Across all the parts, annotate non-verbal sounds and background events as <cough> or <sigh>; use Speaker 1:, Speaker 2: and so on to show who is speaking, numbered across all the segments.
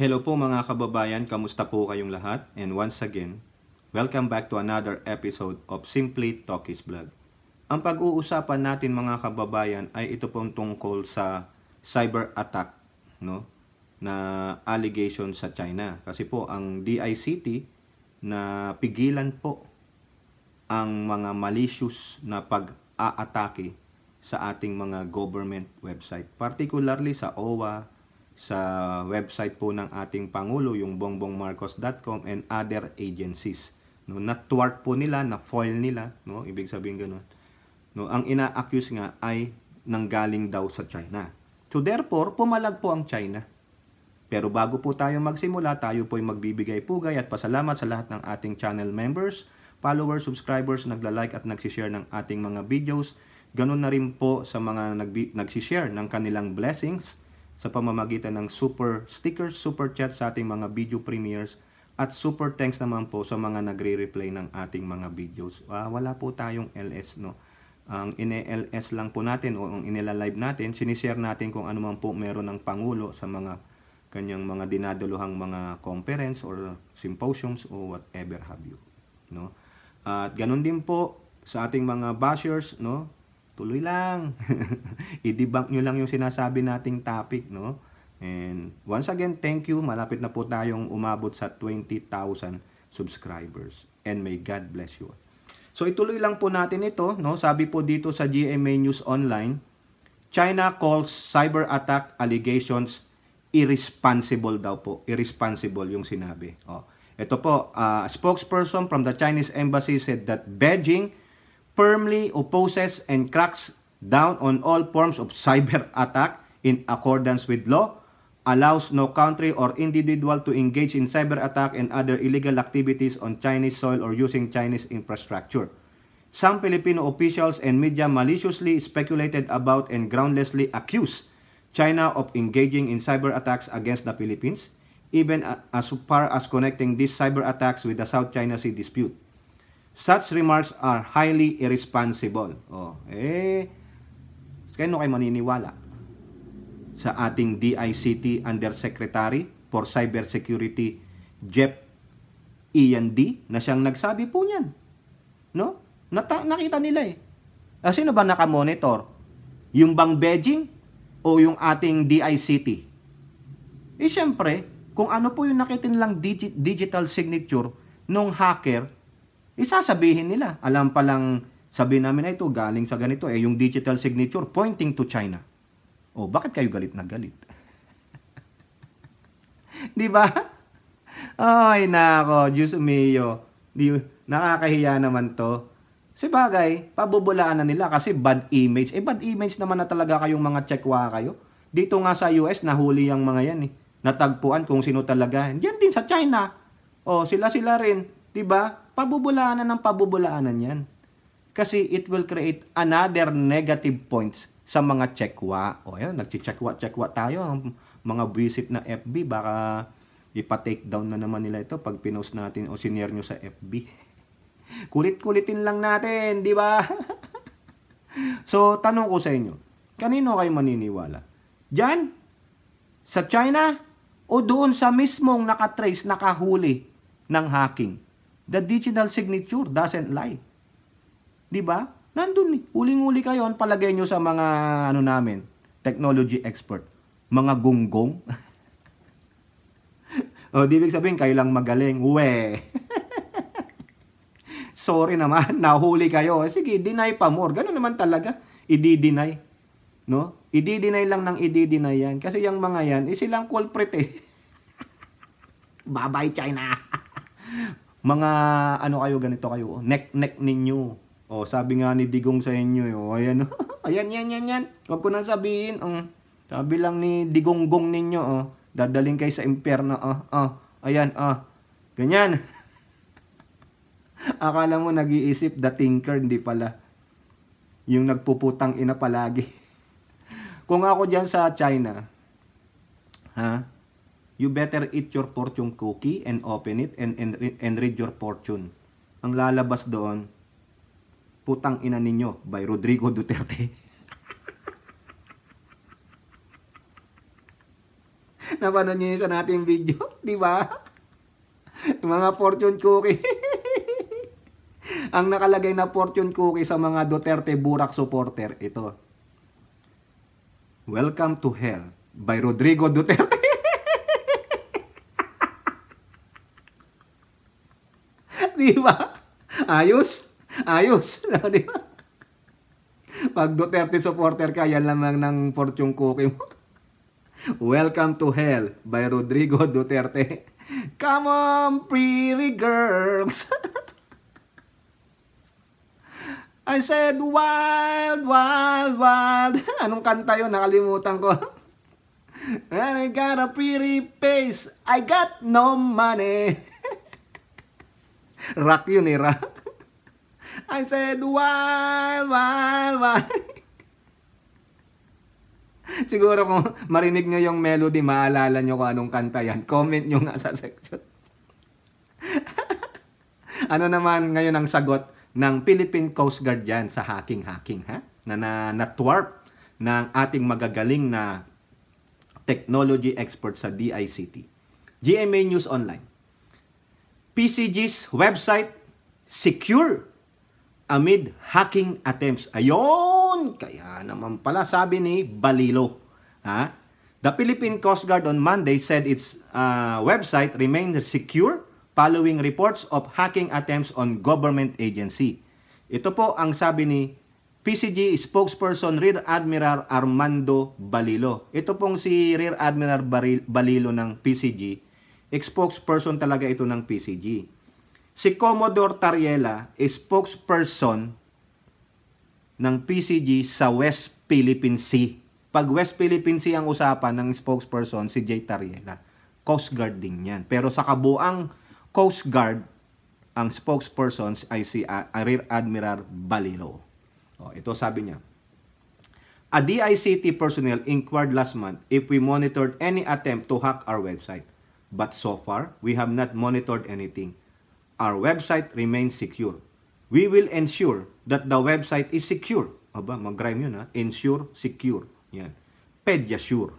Speaker 1: Hello po mga kababayan, kamusta po kayong lahat? And once again, welcome back to another episode of Simply Talkies Vlog. Ang pag-uusapan natin mga kababayan ay ito pong tungkol sa cyber attack no? na allegation sa China. Kasi po ang DICT na pigilan po ang mga malicious na pag-aatake sa ating mga government website, particularly sa OWA, sa website po ng ating Pangulo, yung bongbongmarcos.com and other agencies. No, natwart po nila, na foil nila, no, ibig sabihin ganun. No, ang ina-accuse nga ay nanggaling daw sa China. So therefore, pumalag po ang China. Pero bago po tayo magsimula, tayo po ay magbibigay pugay at pasalamat sa lahat ng ating channel members, followers, subscribers, nagla-like at nagsishare ng ating mga videos. Ganun na rin po sa mga nag nagsishare ng kanilang blessings sa pamamagitan ng super stickers, super chat sa ating mga video premieres at super thanks naman po sa mga nagre-replay ng ating mga videos. Uh, wala po tayong LS no. Ang ine-LS lang po natin o ang inilalive natin, sinishare natin kung ano man po meron ng Pangulo sa mga kanyang mga dinadaluhang mga conference or symposiums or whatever have you. No? At ganun din po sa ating mga bashers, no? Tuloy lang. <laughs> I-debunk nyo lang yung sinasabi nating topic, no? And once again, thank you. Malapit na po tayong umabot sa 20,000 subscribers. And may God bless you. So ituloy lang po natin ito, no? Sabi po dito sa GMA News Online, China calls cyber attack allegations irresponsible daw po. Irresponsible yung sinabi. Oh. Ito po, uh, spokesperson from the Chinese embassy said that Beijing firmly opposes and cracks down on all forms of cyber <laughs> attack in accordance with law, allows no country or individual to engage in cyber attack and other illegal activities on Chinese soil or using Chinese infrastructure. Some Filipino officials and media maliciously speculated about and groundlessly accused China of engaging in cyber attacks against the Philippines, even as far as connecting these cyber attacks with the South China Sea dispute. Such remarks are highly irresponsible. Oh, eh, kano kayo maniniwala? Sa ating DICT Undersecretary for Cybersecurity, Jeff Ian na siyang nagsabi po niyan. No? Nata- nakita nila eh. Ah, sino ba nakamonitor? Yung bang Beijing o yung ating DICT? Eh, syempre, kung ano po yung nakitin lang digi- digital signature nung hacker isasabihin nila. Alam palang sabi namin na ito galing sa ganito eh yung digital signature pointing to China. Oh, bakit kayo galit na galit? <laughs> 'Di ba? Ay nako, Diyos umiyo. Di, nakakahiya naman 'to. Sibagay, pabubulaan na nila kasi bad image. Eh, bad image naman na talaga kayong mga Chekwa kayo. Dito nga sa US, nahuli ang mga yan eh. Natagpuan kung sino talaga. Yan din sa China. O, oh, sila-sila rin 'Di ba? Pabubulaanan ng pabubulaanan 'yan. Kasi it will create another negative points sa mga checkwa. O ayun, nagche-checkwa, checkwa tayo ang mga visit na FB baka ipa-take down na naman nila ito pag pinost natin o senior nyo sa FB. <laughs> Kulit-kulitin lang natin, 'di ba? <laughs> so, tanong ko sa inyo, kanino kayo maniniwala? Diyan? Sa China? O doon sa mismong nakatrace, nakahuli ng hacking? The digital signature doesn't lie. 'Di ba? Nandun ni. Uling-uli kayo ang palagay niyo sa mga ano namin, technology expert. Mga gunggong. <laughs> oh, di ibig sabihin, kayo lang magaling. we. <laughs> Sorry naman, <laughs> nahuli kayo. Sige, deny pa more. Ganun naman talaga. I-deny. No? I-deny lang ng i-deny yan. Kasi yung mga yan, eh, silang culprit eh. bye China mga ano kayo ganito kayo, oh, neck neck ninyo. o oh, sabi nga ni Digong sa inyo, eh, oh, ayan. <laughs> ayan, yan, yan, yan. wag ko nang sabihin. Oh. Sabi lang ni Digonggong ninyo, oh. Dadaling kayo sa impyerno, oh. Oh, ayan, oh. Ganyan. <laughs> Akala mo nag-iisip the tinker hindi pala. Yung nagpuputang ina palagi. <laughs> Kung ako dyan sa China, ha? You better eat your fortune cookie and open it and, and, and read your fortune. Ang lalabas doon, Putang Ina Ninyo by Rodrigo Duterte. <laughs> Napanood nyo sa nating video, <laughs> di ba? Mga fortune cookie. <laughs> Ang nakalagay na fortune cookie sa mga Duterte Burak supporter, ito. Welcome to Hell by Rodrigo Duterte. di ba? Ayos. Ayos. <laughs> di ba? Pag Duterte supporter ka, yan lamang ng fortune cookie mo. <laughs> Welcome to Hell by Rodrigo <laughs> Duterte. Come on, pretty girls. I said, wild, wild, wild. Anong kanta yun? Nakalimutan ko. And I got a pretty face. I got no money. <laughs> rock yun eh, rock. <laughs> I said, wild, wild, wild. <laughs> Siguro kung marinig nyo yung melody, maalala nyo kung anong kanta yan. Comment nyo nga sa section. ano naman ngayon ang sagot ng Philippine Coast Guard yan sa hacking-hacking, ha? Na, na natwarp ng ating magagaling na technology expert sa DICT. GMA News Online. PCG's website secure amid hacking attempts. Ayon! Kaya naman pala sabi ni Balilo. Ha? The Philippine Coast Guard on Monday said its uh, website remained secure following reports of hacking attempts on government agency. Ito po ang sabi ni PCG spokesperson Rear Admiral Armando Balilo. Ito pong si Rear Admiral Balilo ng PCG spokesperson talaga ito ng PCG. Si Commodore Tariela, spokesperson ng PCG sa West Philippine Sea. Pag West Philippine Sea ang usapan ng spokesperson, si Jay Tariela. Coast Guard din yan. Pero sa kabuang Coast Guard, ang spokesperson ay si Rear Admiral Balilo. O, ito sabi niya. A DICT personnel inquired last month if we monitored any attempt to hack our website. but so far, we have not monitored anything. Our website remains secure. We will ensure that the website is secure. Aba, mag yun ha. Ensure, secure. Yan. Pediasure.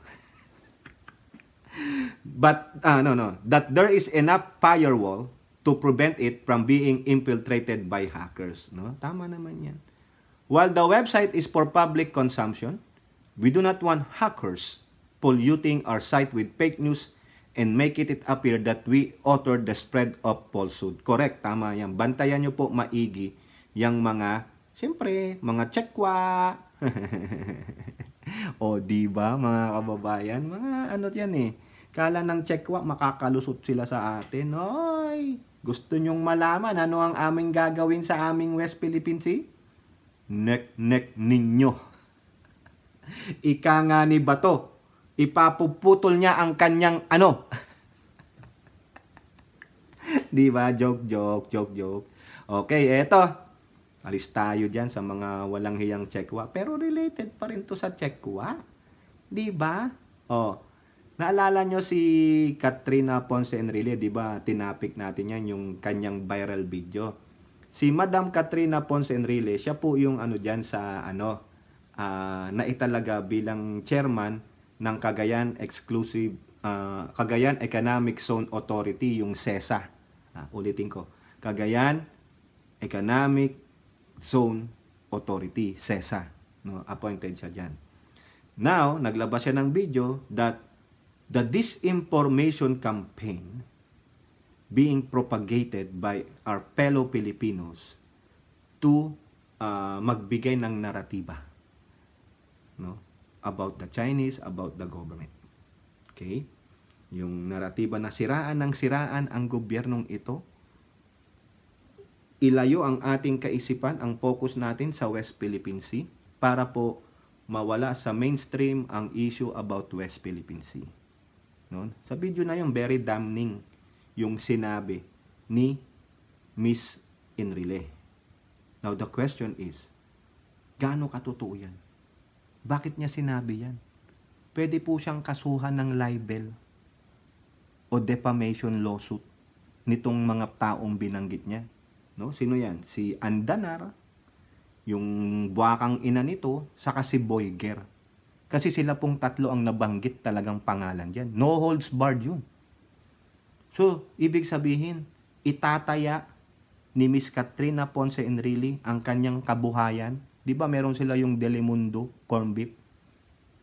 Speaker 1: <laughs> but, ah, no, no. That there is enough firewall to prevent it from being infiltrated by hackers. No? Tama naman yan. While the website is for public consumption, we do not want hackers polluting our site with fake news and make it, it appear that we authored the spread of falsehood. Correct, tama yan. Bantayan nyo po maigi yung mga, siyempre, mga tsekwa. <laughs> o, di ba mga kababayan? Mga ano yan eh. Kala ng tsekwa, makakalusot sila sa atin. Oy, gusto nyong malaman ano ang aming gagawin sa aming West Philippine Sea? Nek, nek ninyo. <laughs> Ika nga ni Bato, ipapuputol niya ang kanyang ano, Di ba? Joke, joke, joke, joke. Okay, eto. Alis tayo dyan sa mga walang hiyang chekwa. Pero related pa rin to sa chekwa. Di ba? O. Oh, naalala nyo si Katrina Ponce Enrile, di ba? Tinapik natin yan, yung kanyang viral video. Si Madam Katrina Ponce Enrile, siya po yung ano dyan sa ano, uh, naitalaga bilang chairman ng Cagayan Exclusive, uh, Cagayan Economic Zone Authority, yung CESA. Ah, ulitin ko. Cagayan Economic Zone Authority, CESA. No, appointed siya dyan. Now, naglabas siya ng video that the disinformation campaign being propagated by our fellow Filipinos to uh, magbigay ng naratiba no about the Chinese about the government okay yung naratiba na siraan ng siraan ang gobyernong ito. Ilayo ang ating kaisipan, ang focus natin sa West Philippine Sea para po mawala sa mainstream ang issue about West Philippine Sea. No? Sa video na yung very damning yung sinabi ni Miss Enrile. Now the question is, gaano katotoo yan? Bakit niya sinabi yan? Pwede po siyang kasuhan ng libel o defamation lawsuit nitong mga taong binanggit niya. No? Sino yan? Si Andanar, yung buwakang ina nito, saka si Boyger. Kasi sila pong tatlo ang nabanggit talagang pangalan diyan. No holds barred yun. So, ibig sabihin, itataya ni Miss Katrina Ponce Enrile ang kanyang kabuhayan. Di ba meron sila yung Delimundo corn beef?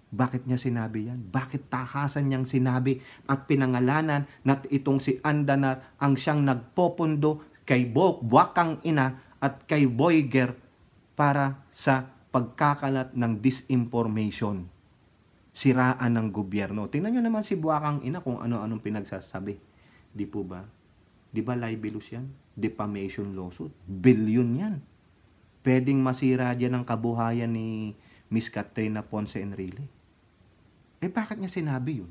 Speaker 1: Bakit niya sinabi yan? Bakit tahasan niyang sinabi at pinangalanan na itong si Andanat ang siyang nagpopondo kay Bok, Wakang Ina at kay Boyger para sa pagkakalat ng disinformation. Siraan ng gobyerno. Tingnan niyo naman si Wakang Ina kung ano-anong pinagsasabi. Di po ba? Di ba libelous yan? Defamation lawsuit. Billion yan. Pwedeng masira dyan ang kabuhayan ni Miss Katrina Ponce Enrile. Eh bakit niya sinabi yun?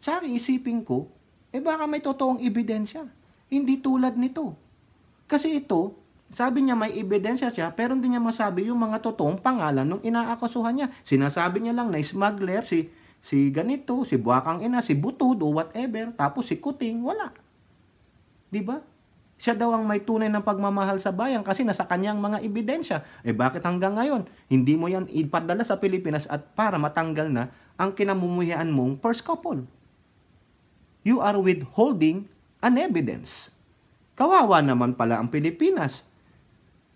Speaker 1: Sa akin, isipin ko, eh baka may totoong ebidensya. Hindi tulad nito. Kasi ito, sabi niya may ebidensya siya, pero hindi niya masabi yung mga totoong pangalan nung inaakusuhan niya. Sinasabi niya lang na smuggler, si, si ganito, si buwakang ina, si butud, o whatever, tapos si kuting, wala. 'Di ba? siya daw ang may tunay ng pagmamahal sa bayan kasi nasa kanyang mga ebidensya. Eh bakit hanggang ngayon hindi mo yan ipadala sa Pilipinas at para matanggal na ang kinamumuhian mong first couple? You are withholding an evidence. Kawawa naman pala ang Pilipinas.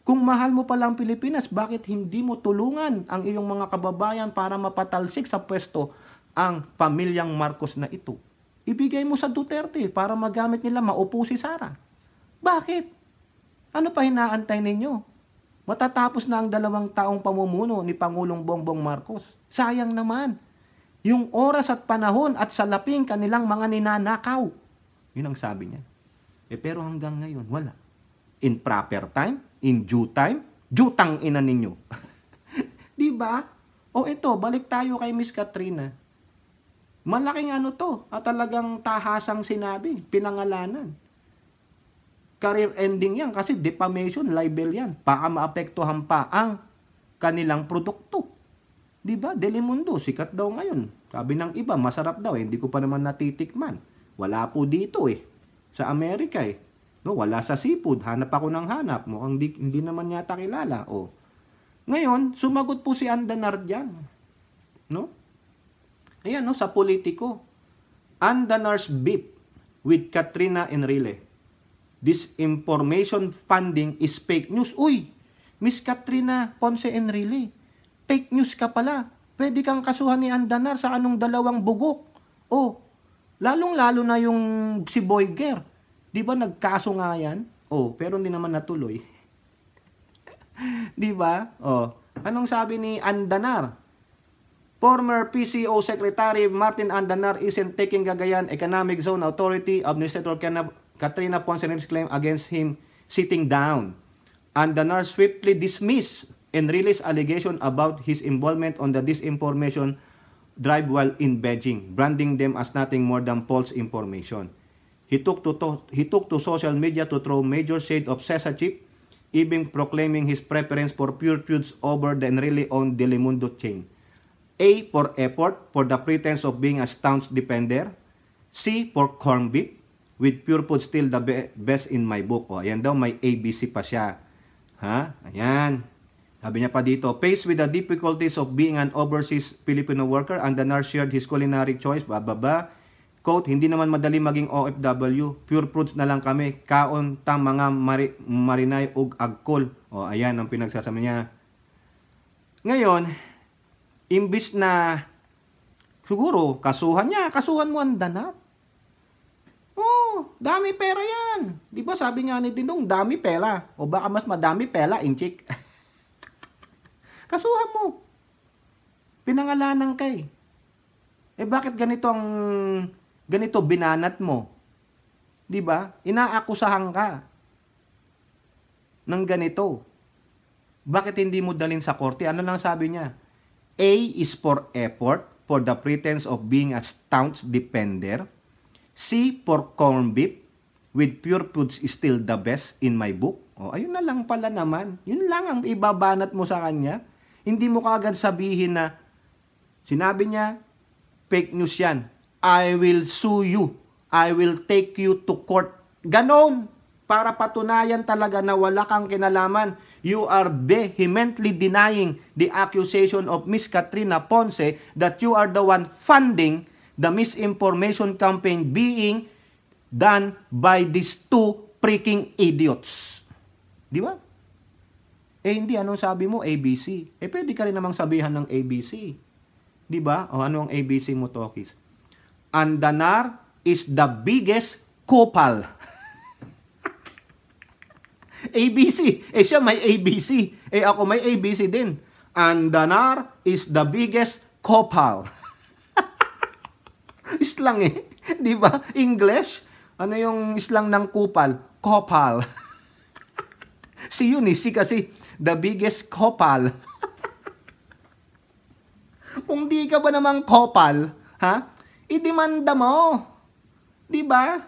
Speaker 1: Kung mahal mo pala ang Pilipinas, bakit hindi mo tulungan ang iyong mga kababayan para mapatalsik sa pwesto ang pamilyang Marcos na ito? Ibigay mo sa Duterte para magamit nila maupo si Sara. Bakit? Ano pa hinaantay ninyo? Matatapos na ang dalawang taong pamumuno ni Pangulong Bongbong Marcos. Sayang naman. Yung oras at panahon at salaping kanilang mga ninanakaw. Yun ang sabi niya. Eh pero hanggang ngayon, wala. In proper time, in due time, jutang ina ninyo. <laughs> 'Di ba? O ito, balik tayo kay Miss Katrina. Malaking ano to, at ah, talagang tahasang sinabi, pinangalanan career ending yan kasi defamation, libel yan. Paa maapektuhan pa ang kanilang produkto. Di ba? Delimundo, sikat daw ngayon. Sabi ng iba, masarap daw eh. Hindi ko pa naman natitikman. Wala po dito eh. Sa Amerika eh. No, wala sa seafood. Hanap ako ng hanap. Mukhang di, hindi naman yata kilala. Oh. Ngayon, sumagot po si Andanar dyan. No? Ayan, no, sa politiko. Andanar's beef with Katrina Enrile disinformation funding is fake news. Uy, Miss Katrina Ponce Enrile, fake news ka pala. Pwede kang kasuhan ni Andanar sa anong dalawang bugok. Oh, lalong-lalo na yung si Boyger. Di ba nagkaso nga yan? Oh, pero hindi naman natuloy. <laughs> Di ba? Oh, anong sabi ni Andanar? Former PCO Secretary Martin Andanar isn't taking Gagayan Economic Zone Authority of Administrator Canab Katrina Ponsenen's claim against him sitting down. And the nurse swiftly dismissed and released allegation about his involvement on the disinformation drive while in Beijing, branding them as nothing more than false information. He took to, to he took to social media to throw major shade of censorship, even proclaiming his preference for pure truths over the really owned Delimundo chain. A for effort for the pretense of being a staunch defender. C for corn beef. with Pure Food still the be best in my book. O, oh, ayan daw, may ABC pa siya. Ha? Ayan. Sabi niya pa dito, faced with the difficulties of being an overseas Filipino worker, and Andanar shared his culinary choice, bababa. Quote, hindi naman madali maging OFW, pure fruits na lang kami, kaon ta mga mari marinay ug agkol. O, ayan ang pinagsasabi niya. Ngayon, imbis na siguro kasuhan niya, kasuhan mo ang danap. Oh, dami pera yan. Di ba sabi nga ni Dindong, dami pera. O baka mas madami pera, inchik. <laughs> Kasuhan mo. Pinangalanan kay. Eh. eh bakit ganito ang ganito binanat mo? 'Di ba? Inaakusahan ka ng ganito. Bakit hindi mo dalin sa korte? Ano lang sabi niya? A is for effort for the pretense of being a staunch defender C for corn beef with pure foods is still the best in my book. O, oh, ayun na lang pala naman. Yun lang ang ibabanat mo sa kanya. Hindi mo kagad sabihin na, sinabi niya, fake news yan. I will sue you. I will take you to court. Ganon! Para patunayan talaga na wala kang kinalaman. You are vehemently denying the accusation of Miss Katrina Ponce that you are the one funding the misinformation campaign being done by these two freaking idiots. Di ba? Eh hindi, anong sabi mo? ABC. Eh pwede ka rin namang sabihan ng ABC. Di ba? O ano ang ABC mo, Tokis? Andanar is the biggest kopal. ABC. <laughs> Eh siya may ABC. Eh ako may ABC din. Andanar is the biggest kopal. <laughs> Slang eh. <laughs> Di ba? English. Ano yung slang ng kupal? Kopal. <laughs> si yun eh. Si kasi the biggest kopal. <laughs> Kung di ka ba namang kopal, ha? Idemanda mo. Di ba?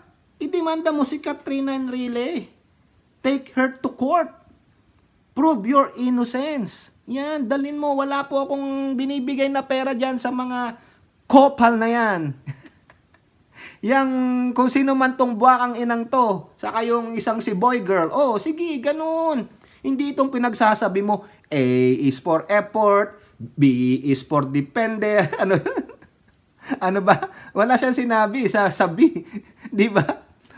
Speaker 1: Idemanda mo si Katrina Enrile. Take her to court. Prove your innocence. Yan, dalin mo. Wala po akong binibigay na pera dyan sa mga Kopal na yan. yang kung sino man tong buwakang inang to, saka yung isang si boy girl, oh, sige, ganun. Hindi itong pinagsasabi mo, A is for effort, B is for depende, <laughs> ano, ano ba? Wala siyang sinabi sa sabi, <laughs> di ba?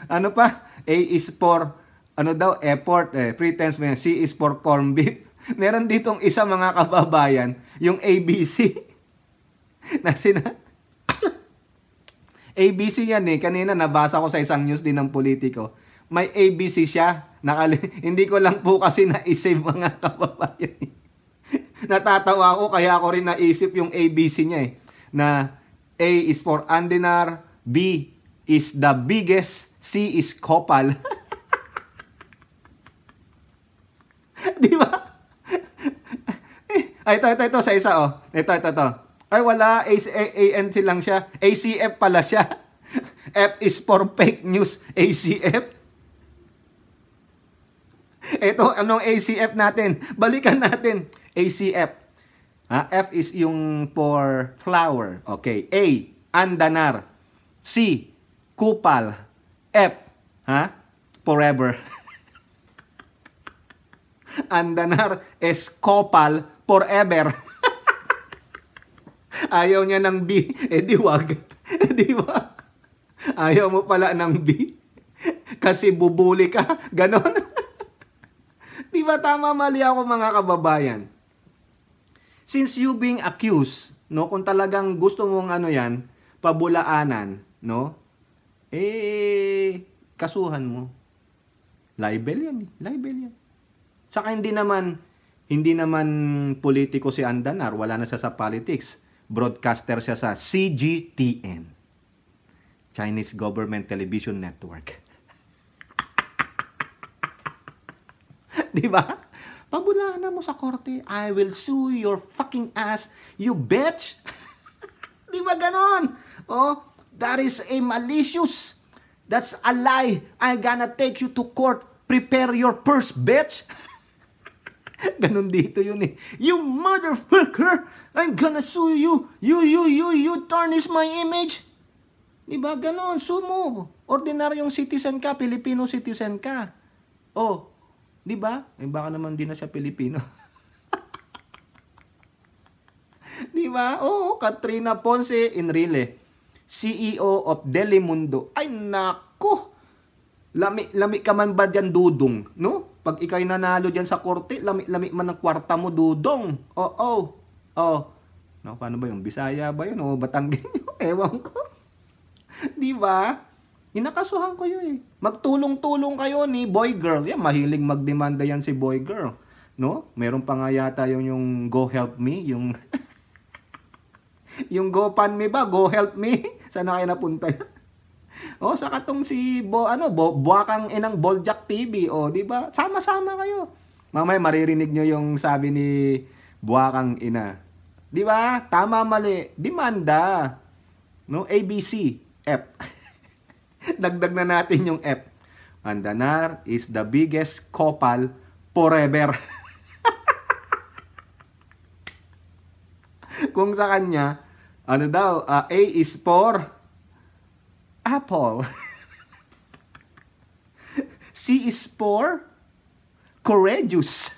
Speaker 1: Ano pa? A is for, ano daw, effort, eh, pretense mo C is for corn beef. <laughs> Meron ditong isa mga kababayan, yung ABC. <laughs> na ABC <laughs> yan eh. Kanina nabasa ko sa isang news din ng politiko. May ABC siya. Nakali <laughs> hindi ko lang po kasi naisave mga kababayan. Eh. Natatawa ako kaya ako rin naisip yung ABC niya eh. Na A is for Andinar, B is the biggest, C is Kopal. Di ba? Ay, eh, ah, ito, ito, ito, sa isa, oh. Ito, ito, ito. Ay wala, ANC lang siya. ACF pala siya. <laughs> F is for fake news, ACF. Ito, anong ACF natin? Balikan natin. ACF. Ha? F is yung for flower. Okay. A, andanar. C, kupal. F, ha? Forever. <laughs> andanar is kopal forever. <laughs> Ayaw niya ng B. <laughs> Eh di wag. <laughs> Eh di ba? Ayaw mo pala ng B. <laughs> Kasi bubuli ka. Ganon. di ba tama mali ako mga kababayan? Since you being accused, no, kung talagang gusto mong ano yan, pabulaanan, no, eh, kasuhan mo. Libel yan. Eh. Libel yan. Saka hindi naman, hindi naman politiko si Andanar, wala na siya sa politics broadcaster siya sa CGTN, Chinese Government Television Network. <laughs> Di ba? Pabulahan mo sa korte, I will sue your fucking ass, you bitch! <laughs> Di ba ganon? Oh, that is a malicious. That's a lie. I'm gonna take you to court. Prepare your purse, bitch! <laughs> <laughs> Ganun dito yun eh. You motherfucker! I'm gonna sue you! You, you, you, you tarnish my image! Diba? Ganun, sue mo. Ordinaryong citizen ka, Filipino citizen ka. Oh, di ba? Eh, baka naman di na siya Pilipino. <laughs> di ba? oh, Katrina Ponce Enrile, CEO of Delimundo. Ay, nako! Lami, lami ka man ba dyan dudong, no? Pag ikay nanalo dyan sa korte, lami, lami man ang kwarta mo dudong. Oo, oh, oh, oh. No, paano ba yung Bisaya ba yun? O Batanggen <laughs> yun? Ewan ko. <laughs> Di ba? Inakasuhan ko yun eh. Magtulong-tulong kayo ni boy girl. Yan, mahiling magdemanda yan si boy girl. No? Meron pa nga yata yung, yung go help me, yung... <laughs> yung go me ba? Go help me? Sana kayo napunta yun? <laughs> oh saka tong si Bo, ano, Bo, Buwakang Inang Boljak TV, oh di ba? Sama-sama kayo. Mamaya maririnig nyo yung sabi ni Buwakang Ina. Di ba? Tama mali. Demanda. No, ABC, F. <laughs> Dagdag na natin yung F. Andanar is the biggest kopal forever. <laughs> Kung sa kanya, ano daw, uh, A is for apple. <laughs> C is for courageous.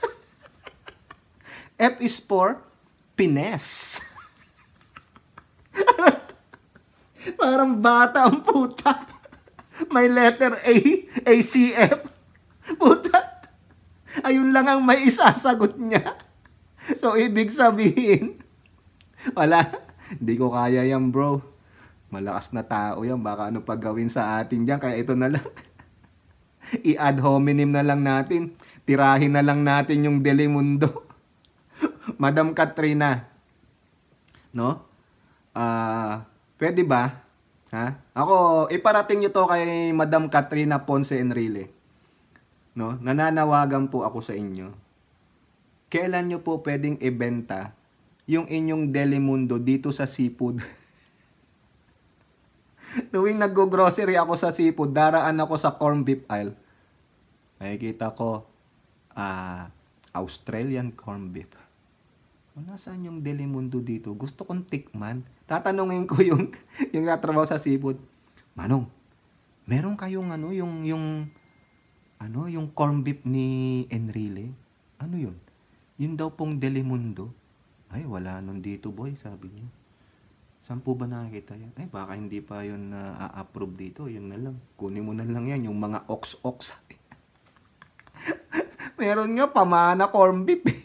Speaker 1: <laughs> F is for finesse. <laughs> Parang bata ang puta. May letter A, C, ACF. Puta. Ayun lang ang may isasagot niya. So, ibig sabihin, wala, hindi ko kaya yan bro. Malakas na tao yan. Baka ano paggawin sa atin diyan Kaya ito na lang. <laughs> I-ad hominem na lang natin. Tirahin na lang natin yung Delimundo. <laughs> Madam Katrina. No? Ah, uh, pwede ba? Ha? Ako, iparating niyo to kay Madam Katrina Ponce Enrile. No? Nananawagan po ako sa inyo. Kailan niyo po pwedeng ibenta yung inyong Delimundo dito sa seafood? <laughs> <laughs> Tuwing nag-grocery ako sa seafood, daraan ako sa corn beef aisle. Nakikita ko, ah, uh, Australian corn beef. O, nasaan yung Delimundo dito? Gusto kong tikman. Tatanungin ko yung, <laughs> yung natrabaho sa seafood. Manong, meron kayong ano, yung, yung, ano, yung corn beef ni Enrile? Ano yun? Yun daw pong Delimundo. Ay, wala nun dito boy, sabi niya. Saan po ba nakakita yan? Ay, eh, baka hindi pa yun na uh, approve dito. Yun na lang. Kunin mo na lang yan. Yung mga ox-ox. <laughs> Meron nga pamana corn beef. eh,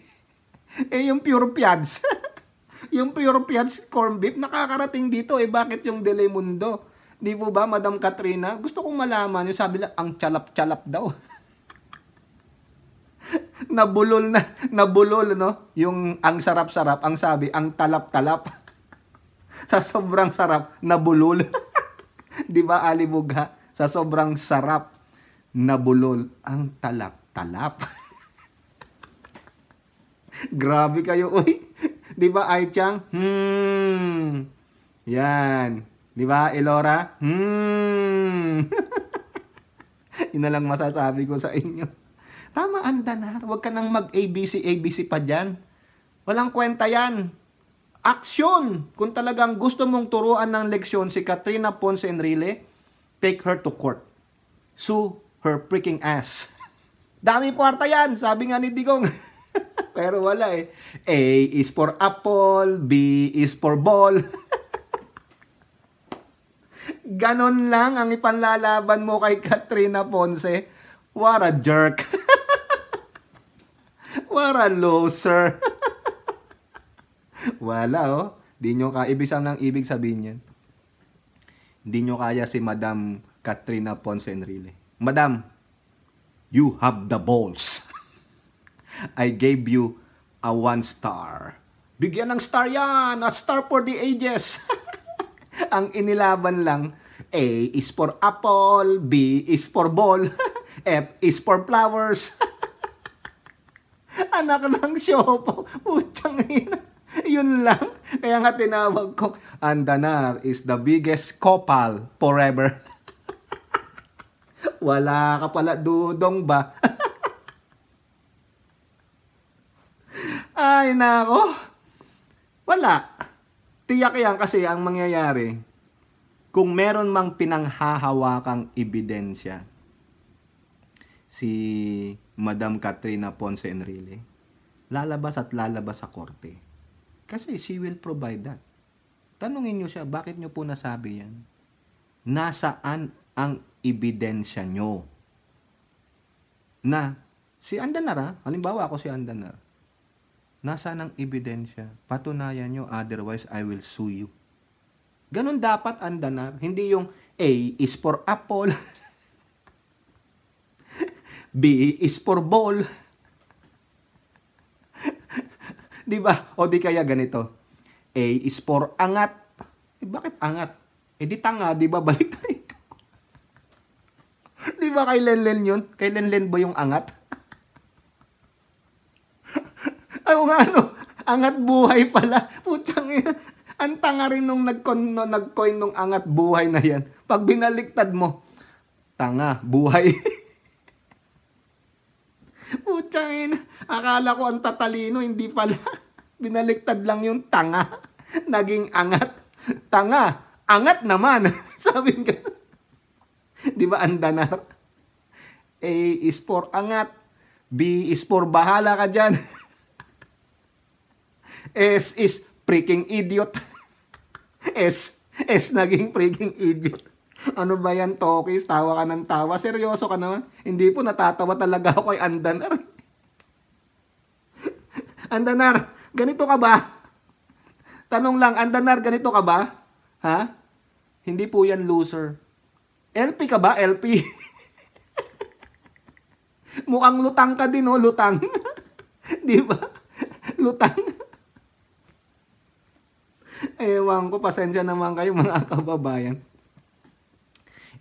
Speaker 1: <laughs> eh yung pure piads. <laughs> yung pure piads corn beef nakakarating dito. Eh, bakit yung Dele Mundo? Di po ba, Madam Katrina? Gusto kong malaman. Yung sabi lang, ang chalap-chalap daw. nabulol na, nabulol, no? Yung ang sarap-sarap. Ang sabi, ang talap-talap. <laughs> sa sobrang sarap, nabulol. <laughs> 'Di ba, alibuga? Sa sobrang sarap, nabulol ang talap-talap. <laughs> Grabe kayo, oy. 'Di ba, Aichang? Hmm. Yan. 'Di ba, Elora? Hmm. Ina lang masasabi ko sa inyo. Tama, anda na. Huwag ka nang mag-ABC, ABC pa diyan. Walang kwenta yan action. Kung talagang gusto mong turuan ng leksyon si Katrina Ponce Enrile, take her to court. Sue her freaking ass. <laughs> Dami kwarta yan, sabi nga ni Digong. <laughs> Pero wala eh. A is for apple, B is for ball. <laughs> Ganon lang ang ipanlalaban mo kay Katrina Ponce. What a jerk. What a loser. Wala oh. Di nyo ka ibig sabihin ng ibig sabihin niyan. Hindi nyo kaya si Madam Katrina Ponce Enrile. Madam, you have the balls. <laughs> I gave you a one star. Bigyan ng star yan! A star for the ages! <laughs> Ang inilaban lang, A is for apple, B is for ball, <laughs> F is for flowers. Anak ng show po. Putang ina. <laughs> Yun lang. Kaya nga tinawag ko, Andanar is the biggest kopal forever. <laughs> Wala ka pala dudong ba? <laughs> Ay nako. Wala. Tiyak yan kasi ang mangyayari kung meron mang pinanghahawakang ebidensya si Madam Katrina Ponce Enrile, lalabas at lalabas sa korte. Kasi she will provide that. Tanungin nyo siya, bakit nyo po nasabi yan? Nasaan ang ebidensya nyo? Na si Andanara, ah, halimbawa ako si Andanara, nasaan ang ebidensya? Patunayan nyo, otherwise I will sue you. Ganun dapat Andanar, hindi yung A is for apple, <laughs> B is for ball di ba? O di kaya ganito. A is for angat. Eh, bakit angat? Eh di tanga, di ba? <laughs> Balik tayo. di ba kay Lenlen yun? Kay Lenlen ba yung angat? <laughs> Ay, nga ano, angat buhay pala. Putsang ang tanga rin nung nag-coin no, nag nung angat buhay na yan. Pag binaliktad mo, tanga, buhay. <laughs> Tiyangin, akala ko ang tatalino, hindi pala. <laughs> Binaliktad lang yung tanga. <laughs> Naging angat. Tanga, angat naman. <laughs> Sabi ka. Di ba andanar? A is for angat. B is for bahala ka dyan. S is freaking idiot. S, S naging freaking idiot. Ano ba yan, Tokis? Tawa ka ng tawa. Seryoso ka naman. Hindi po, natatawa talaga ako kay Andanar. Andanar, ganito ka ba? Tanong lang, Andanar, ganito ka ba? Ha? Hindi po yan loser. LP ka ba? LP. <laughs> Mukhang lutang ka din, oh, lutang. <laughs> 'Di ba? Lutang. <laughs> Ewan ko, pasensya naman kayo mga kababayan.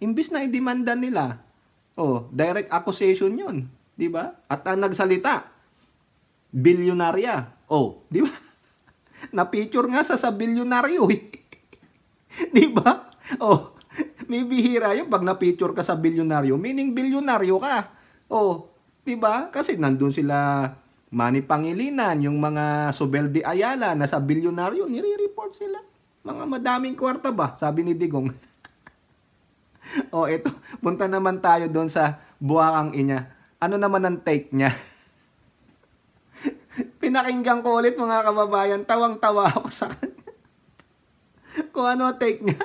Speaker 1: Imbis na idemanda nila, oh, direct accusation 'yun, 'di ba? At ang nagsalita, bilyonarya. Oh, di ba? <laughs> Na-picture nga sa sa bilyonaryo eh. <laughs> di ba? Oh, may bihira yun pag na-picture ka sa bilyonaryo. Meaning bilyonaryo ka. Oh, di ba? Kasi nandun sila Manny Pangilinan, yung mga Sobel de Ayala na sa bilyonaryo, nire-report sila. Mga madaming kwarta ba? Sabi ni Digong. <laughs> oh, eto, punta naman tayo doon sa buhakang inya. Ano naman ang take niya? Pinakinggan ko ulit mga kababayan, tawang-tawa ako sa kanya. Kung ano take niya.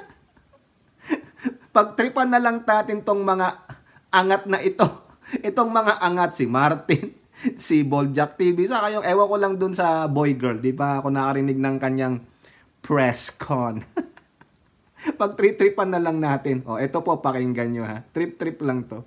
Speaker 1: Pagtripan na lang natin tong mga angat na ito. Itong mga angat, si Martin, si Boljak TV. Sa kayong, ewan ko lang dun sa boy girl. Di ba ako nakarinig ng kanyang press con. <laughs> Pag trip-tripan na lang natin. O, oh, ito po, pakinggan nyo ha. Trip-trip lang to.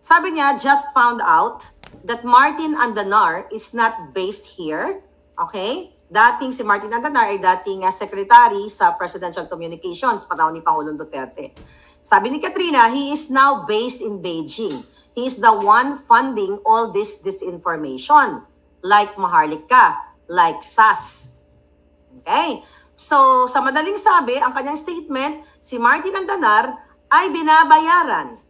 Speaker 2: Sabi niya, just found out that Martin Andanar is not based here. Okay? Dating si Martin Andanar ay dating uh, secretary sa Presidential Communications panahon ni Pangulong Duterte. Sabi ni Katrina, he is now based in Beijing. He is the one funding all this disinformation like Maharlika, like SAS. Okay? So, sa madaling sabi, ang kanyang statement, si Martin Andanar ay binabayaran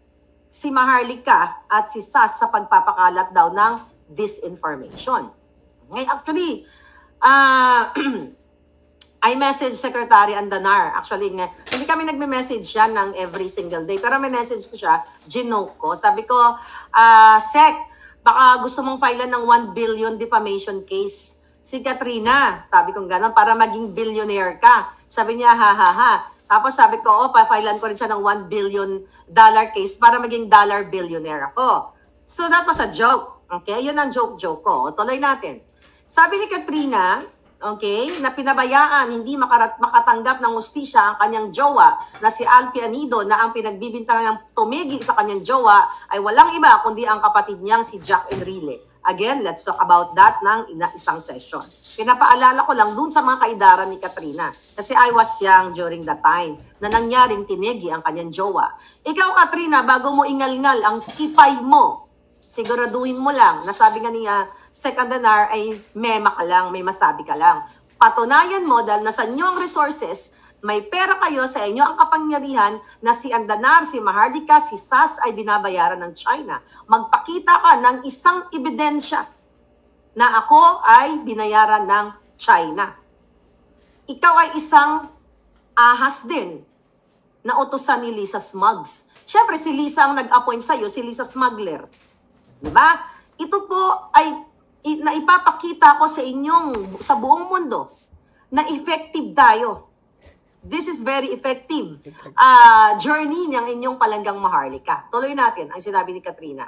Speaker 2: si Maharlika at si SAS sa pagpapakalat daw ng disinformation. Ngayon, actually, uh, <clears throat> I message Secretary Andanar. Actually, nga, hindi kami nagme-message siya ng every single day. Pero may message ko siya, ginoke ko. Sabi ko, uh, ah, Sec, baka gusto mong filean ng 1 billion defamation case si Katrina. Sabi kong gano'n, para maging billionaire ka. Sabi niya, ha ha ha. Tapos sabi ko, oh, pa-filean ko rin siya ng 1 billion dollar case para maging dollar billionaire ako. So that was a joke. Okay, yun ang joke-joke ko. Oh, tuloy natin. Sabi ni Katrina, okay, na pinabayaan hindi makarat, makatanggap ng hustisya ang kanyang jowa na si Alfie Anido na ang pinagbibintangan ng tumigil sa kanyang jowa ay walang iba kundi ang kapatid niyang si Jack Enrile. Again, let's talk about that ng isang session. Pinapaalala ko lang dun sa mga kaidara ni Katrina kasi I was young during that time na nangyaring tinigi ang kanyang jowa. Ikaw, Katrina, bago mo ingal-ngal ang kipay mo, siguraduhin mo lang, nasabi nga niya, ah, Sekadanar ay mema ka lang, may masabi ka lang. Patunayan mo dahil nasa inyo ang resources, may pera kayo, sa inyo ang kapangyarihan na si Andanar, si Mahardika, si SAS ay binabayaran ng China. Magpakita ka ng isang ebidensya na ako ay binayaran ng China. Ikaw ay isang ahas din na utusan ni Lisa Smugs. Siyempre, si Lisa ang nag-appoint sa'yo, si Lisa Smuggler. Diba? Ito po ay na ipapakita ko sa inyong, sa buong mundo, na effective tayo. This is very effective uh, journey ng inyong palanggang Maharlika. Tuloy natin ang sinabi ni Katrina.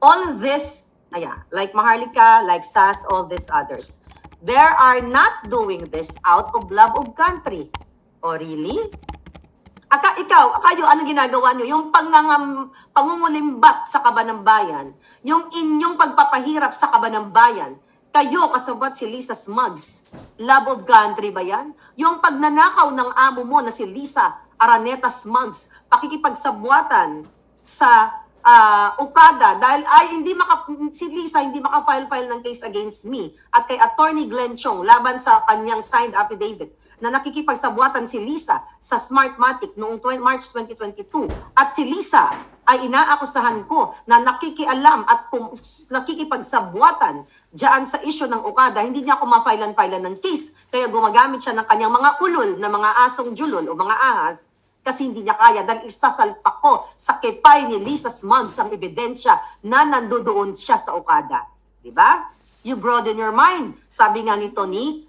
Speaker 2: All this, ayan, like Maharlika, like SAS, all these others, there are not doing this out of love of country. Oh, really? Aka, ikaw, kayo, ano ginagawa nyo? Yung pangangam, pangungulimbat sa kaban ng bayan, yung inyong pagpapahirap sa kaban ng bayan, kayo kasabat si Lisa Smugs. Love of country ba yan? Yung pagnanakaw ng amo mo na si Lisa Araneta Smugs, pakikipagsabwatan sa uh, Okada dahil ay hindi maka, si Lisa hindi maka-file-file ng case against me at kay Attorney Glenn Chong laban sa kanyang signed affidavit na nakikipagsabuatan si Lisa sa Smartmatic noong 20, March 2022 at si Lisa ay inaakusahan ko na nakikialam at kum, nakikipagsabuatan diyan sa isyo ng Okada, hindi niya ako mapailan-pailan ng case. Kaya gumagamit siya ng kanyang mga ulol na mga asong julol o mga ahas kasi hindi niya kaya dahil isasalpak ko sa kepay ni Lisa Smugs ang ebidensya na nandoon siya sa Okada. Di ba? You broaden your mind. Sabi nga nito ni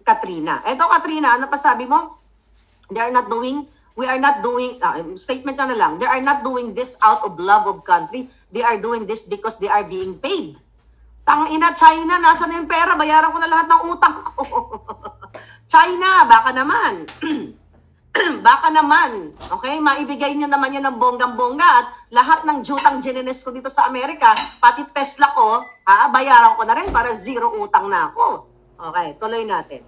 Speaker 2: Katrina. Eto Katrina, ano pa sabi mo? They are not doing we are not doing uh, statement na, lang. They are not doing this out of love of country. They are doing this because they are being paid. Tang ina China, nasa na yung pera? Bayaran ko na lahat ng utang ko. <laughs> China, baka naman. <clears throat> <clears throat> baka naman, okay, maibigay niyo naman yan ng bonggang-bongga at lahat ng jutang gininis ko dito sa Amerika, pati Tesla ko, ha, bayaran ko na rin para zero utang na ako. Okay, tuloy natin.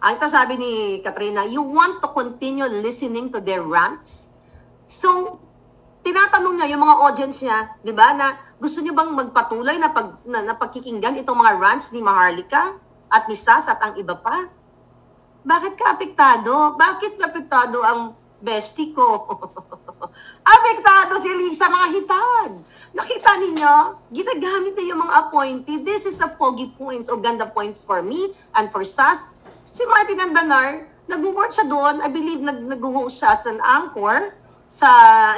Speaker 2: Ang ito sabi ni Katrina, you want to continue listening to their rants? So, tinatanong niya yung mga audience niya, di ba, na gusto niyo bang magpatuloy na, pag, na, na pagkikinggan itong mga rants ni Maharlika at ni Sas at ang iba pa? Bakit ka apektado? Bakit apektado ang bestie ko? <laughs> apektado si Lisa, mga hitad. Nakita ninyo, ginagamit niya yung mga appointee. This is a pogi points o ganda points for me and for SAS. Si Martin Andanar, nag-work siya doon. I believe nag nag-host siya as an anchor sa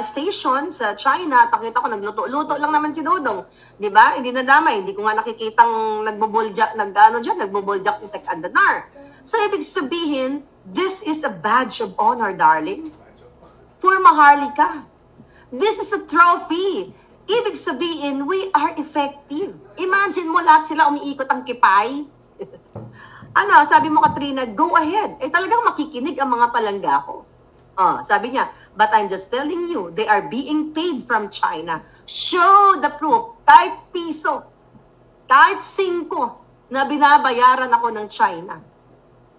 Speaker 2: station sa China. Takita ko, nagluto-luto lang naman si Dodong. Di ba? Hindi na damay. Hindi ko nga nakikitang nagboboljak, nag-ano dyan, nagboboljak si Sek and Danar. So, ibig sabihin, this is a badge of honor, darling. For maharlika. This is a trophy. Ibig sabihin, we are effective. Imagine mo lahat sila umiikot ang kipay. <laughs> ano, sabi mo Katrina, go ahead. Eh talagang makikinig ang mga palangga ko. Oh, sabi niya, but I'm just telling you, they are being paid from China. Show the proof. Kahit piso, kahit singko na binabayaran ako ng China.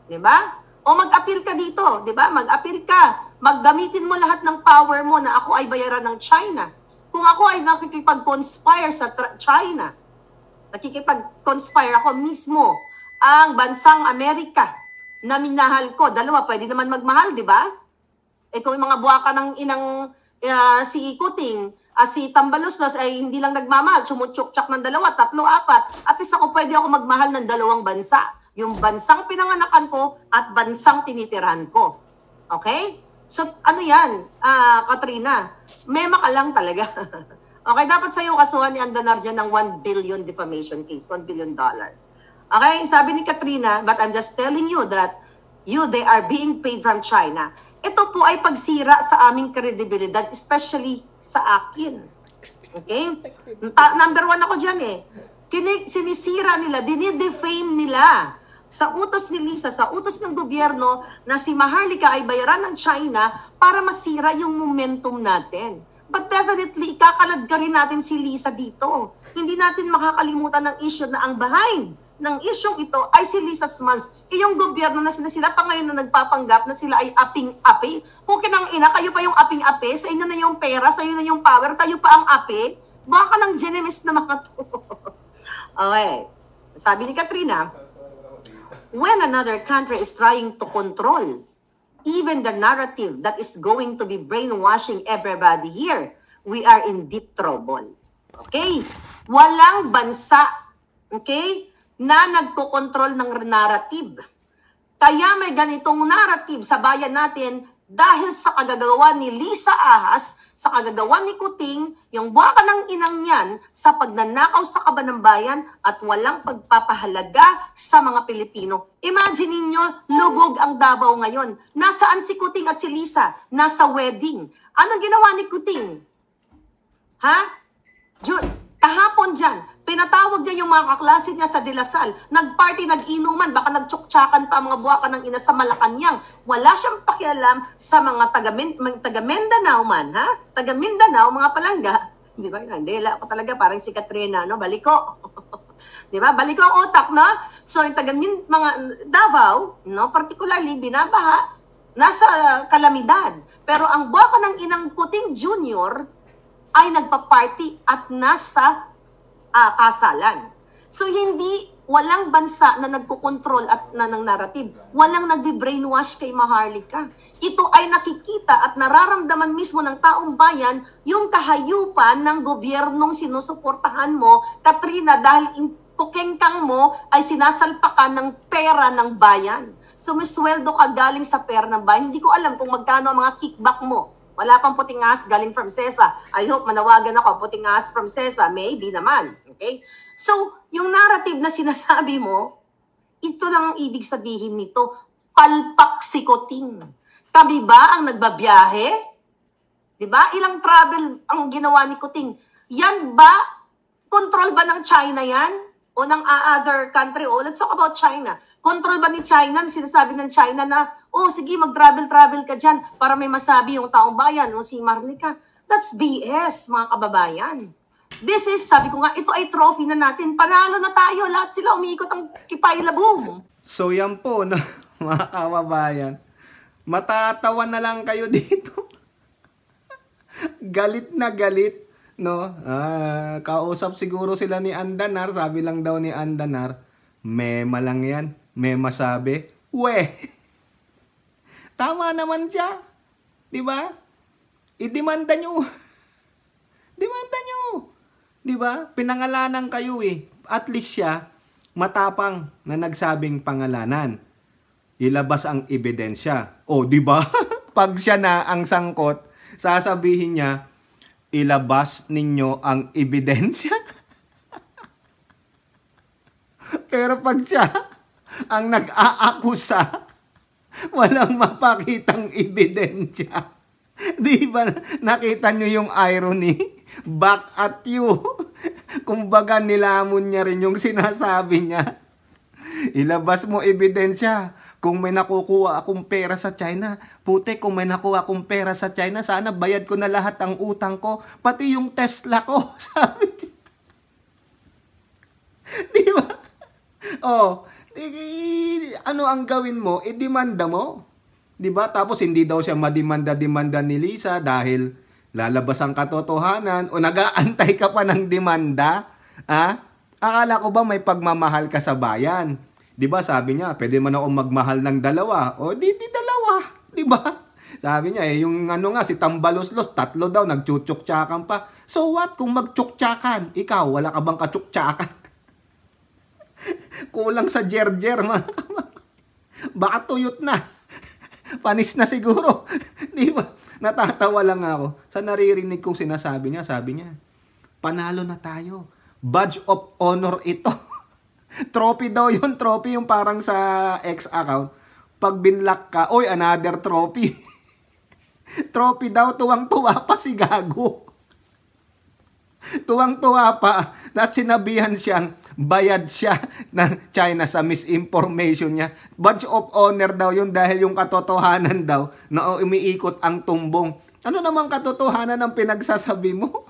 Speaker 2: 'Di ba? O mag-appeal ka dito, 'di ba? Mag-appeal ka. Maggamitin mo lahat ng power mo na ako ay bayaran ng China. Kung ako ay nakikipag-conspire sa China, nakikipag-conspire ako mismo ang bansang Amerika na minahal ko. Dalawa, pwede naman magmahal, di ba? Eh kung mga buwaka ng inang uh, si Ikuting, uh, si Tambalusnos ay hindi lang nagmamahal, sumutsukchak ng dalawa, tatlo, apat. At least ako pwede ako magmahal ng dalawang bansa. Yung bansang pinanganakan ko at bansang tinitirahan ko. Okay? So, ano yan, uh, Katrina? Mema ka lang talaga. <laughs> okay, dapat sa'yo kasuhan ni Andanar dyan ng 1 billion defamation case, 1 billion dollar. Okay, sabi ni Katrina, but I'm just telling you that you, they are being paid from China. Ito po ay pagsira sa aming credibility, especially sa akin. Okay? Ta- ah, number one ako dyan eh. Kinik- sinisira nila, dinidefame nila sa utos ni Lisa, sa utos ng gobyerno na si Maharlika ay bayaran ng China para masira yung momentum natin. But definitely, kakalad ka rin natin si Lisa dito. Hindi natin makakalimutan ng issue na ang behind ng isyong ito ay si Lisa Smalls. Iyong gobyerno na sila sila pa ngayon na nagpapanggap na sila ay aping-api. Kung kinang ina, kayo pa yung aping-api, sa inyo na yung pera, sa inyo na yung power, kayo pa ang api. Baka ng genemis na mga to. <laughs> okay. Sabi ni Katrina, when another country is trying to control even the narrative that is going to be brainwashing everybody here, we are in deep trouble. Okay? Walang bansa. Okay? na nagkokontrol ng narrative. Kaya may ganitong narrative sa bayan natin dahil sa kagagawa ni Lisa Ahas, sa kagagawa ni Kuting, yung buwaka ng inang niyan sa pagnanakaw sa kaba ng bayan at walang pagpapahalaga sa mga Pilipino. Imagine ninyo, lubog ang Davao ngayon. Nasaan si Kuting at si Lisa? Nasa wedding. Anong ginawa ni Kuting? Ha? June, Kahapon dyan, pinatawag niya yung mga kaklase niya sa Dilasal. Nagparty, nag-inuman, baka nagtsuktsakan pa mga buwaka ng ina sa Malacanang. Wala siyang pakialam sa mga taga, mga taga Mindanao man, ha? Taga Mindanao, mga palangga. <laughs> Di ba? Nandela ko talaga, parang si Katrina, no? Baliko. <laughs> Di ba? Baliko ang utak, no? So, yung taga mga Davao, no? Particularly, binabaha, nasa kalamidad. Pero ang buwaka ng inang Kuting Junior, ay nagpa-party at nasa uh, kasalan. So hindi walang bansa na nagkokontrol at na ng narrative. Walang nagbi-brainwash kay Maharlika. Ito ay nakikita at nararamdaman mismo ng taong bayan yung kahayupan ng gobyernong sinusuportahan mo, Katrina, dahil pukengkang mo ay sinasalpakan ng pera ng bayan. Sumisweldo ka galing sa pera ng bayan. Hindi ko alam kung magkano ang mga kickback mo wala pang puting as galing from CESA. I hope manawagan ako, puting as from CESA. Maybe naman. Okay? So, yung narrative na sinasabi mo, ito lang ang ibig sabihin nito. Palpak si sikoting. Tabi ba ang nagbabiyahe? Di ba? Ilang travel ang ginawa ni Kuting? Yan ba? Control ba ng China yan? o ng uh, other country. O, oh, let's talk about China. Control ba ni China? Sinasabi ng China na, oh, sige, mag-travel-travel ka dyan para may masabi yung taong bayan, no, si Marnica. That's BS, mga kababayan. This is, sabi ko nga, ito ay trophy na natin. Panalo na tayo. Lahat sila umiikot ang kipailabong.
Speaker 1: So yan po, <laughs> no, mga kababayan. Matatawa na lang kayo dito. <laughs> galit na galit no? Ah, kausap siguro sila ni Andanar. Sabi lang daw ni Andanar, mema lang yan. Mema sabi, we. <laughs> Tama naman siya. Di ba? Idemanda nyo. <laughs> Demanda nyo. Di ba? Pinangalanan kayo eh. At least siya, matapang na nagsabing pangalanan. Ilabas ang ebidensya. O, oh, di ba? <laughs> Pag siya na ang sangkot, sasabihin niya, ilabas ninyo ang ebidensya. <laughs> Pero pag siya ang nag-aakusa, walang mapakitang ebidensya. <laughs> Di ba nakita nyo yung irony? Back at you. <laughs> Kumbaga nilamon niya rin yung sinasabi niya. Ilabas mo ebidensya kung may nakukuha akong pera sa China, puti kung may nakuha akong pera sa China, sana bayad ko na lahat ang utang ko, pati yung Tesla ko, <laughs> sabi Di ba? Oh, di, ano ang gawin mo? Idemanda eh, mo. Di ba? Tapos hindi daw siya madimanda-demanda ni Lisa dahil lalabas ang katotohanan o nagaantay ka pa ng demanda? Ha? Ah? Akala ko ba may pagmamahal ka sa bayan? 'Di ba? Sabi niya, pwede man ako magmahal ng dalawa. O di di dalawa, 'di ba? Sabi niya eh, yung ano nga si Tambaloslos, tatlo daw nagchuchuktsakan pa. So what kung magchuktsakan? Ikaw, wala ka bang kachuktsakan? <laughs> Kulang sa jerjer mga Baka tuyot na. <laughs> Panis na siguro. <laughs> Di ba? Natatawa lang ako sa naririnig kong sinasabi niya. Sabi niya, panalo na tayo. Badge of honor ito trophy daw yun, <laughs> trophy yung parang sa X account. Pag binlock ka, oy another trophy. <laughs> trophy daw, tuwang-tuwa pa si Gago. <laughs> Tuwang-tuwa pa na sinabihan siyang bayad siya ng China sa misinformation niya. Badge of honor daw yun dahil yung katotohanan daw na oh, umiikot ang tumbong. Ano namang katotohanan ang pinagsasabi mo?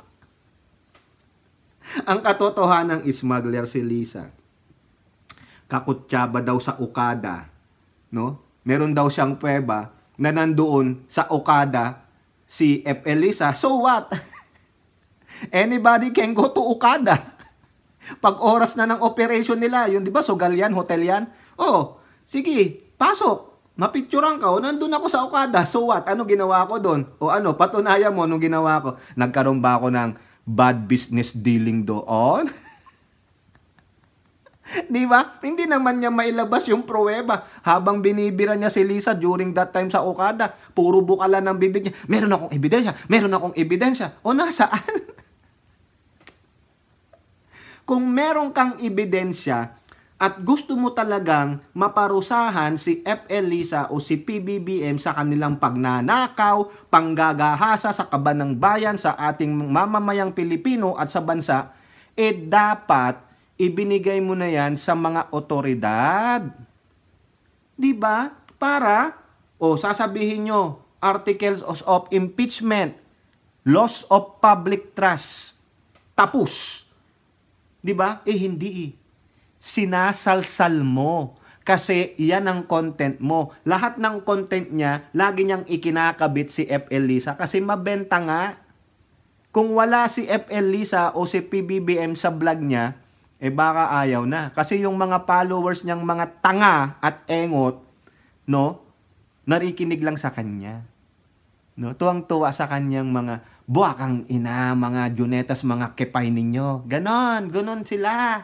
Speaker 1: ang katotohanan ng smuggler si Lisa. Kakutsaba daw sa Okada, no? Meron daw siyang pweba na nandoon sa Okada si F. Elisa. So what? <laughs> Anybody can go to Okada. <laughs> Pag oras na ng operation nila, yun 'di ba? So galyan, hotel yan. Oh, sige, pasok. Mapicturan ka, o oh, nandun ako sa Okada, so what? Ano ginawa ko doon? O ano, patunayan mo anong ginawa ko. Nagkaroon ba ako ng bad business dealing doon? <laughs> <laughs> Di ba? Hindi naman niya mailabas yung pruweba habang binibira niya si Lisa during that time sa Okada. Puro bukala ng bibig niya. Meron akong ebidensya, meron akong ebidensya. O nasaan? <laughs> Kung meron kang ebidensya at gusto mo talagang maparusahan si FL Lisa o si PBBM sa kanilang pagnanakaw, panggagahasa sa kaban ng bayan, sa ating mamamayang Pilipino at sa bansa, eh dapat ibinigay mo na yan sa mga otoridad. Di ba? Para, o oh, sasabihin nyo, articles of impeachment, loss of public trust, tapos. Di ba? Eh, hindi eh. Sinasalsal mo kasi yan ang content mo. Lahat ng content niya, lagi niyang ikinakabit si FL Lisa kasi mabenta nga. Kung wala si FL Lisa o si PBBM sa vlog niya, eh baka ayaw na. Kasi yung mga followers niyang mga tanga at engot, no, narikinig lang sa kanya. No, tuwang-tuwa sa kanyang mga buwakang ina, mga junetas, mga kepay ninyo. Ganon, ganon sila.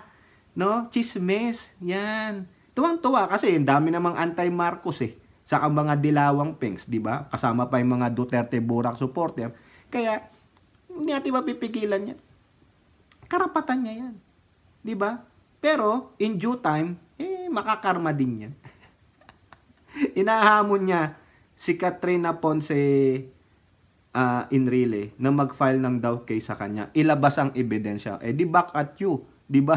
Speaker 1: No, chismis, yan. Tuwang-tuwa kasi yung dami namang anti-Marcos eh. Sa mga dilawang pinks, di ba? Kasama pa yung mga Duterte Burak supporter. Kaya, hindi natin mapipigilan yan. Karapatan niya yan. 'Di ba? Pero in due time, eh makakarma din 'yan. <laughs> Inahamon niya si Katrina Ponce uh, Enrile na mag-file ng daw case sa kanya. Ilabas ang ebidensya. Eh di back at you, 'di ba?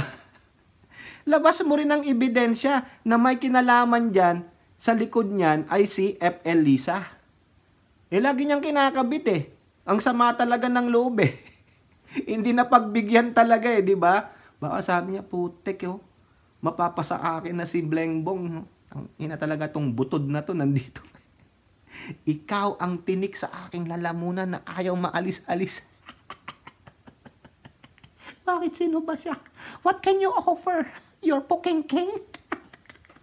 Speaker 1: <laughs> Labas mo rin ang ebidensya na may kinalaman diyan sa likod niyan ay si FL Lisa. Eh lagi niyang kinakabit eh. Ang sama talaga ng loob eh. <laughs> Hindi na pagbigyan talaga eh, 'di ba? Baka sabi niya, putek yo, oh. mapapasa akin na si Blengbong. No? Ang ina talaga tong butod na to nandito. <laughs> Ikaw ang tinik sa aking lalamunan na ayaw maalis-alis. <laughs> Bakit sino ba siya? What can you offer? Your poking king?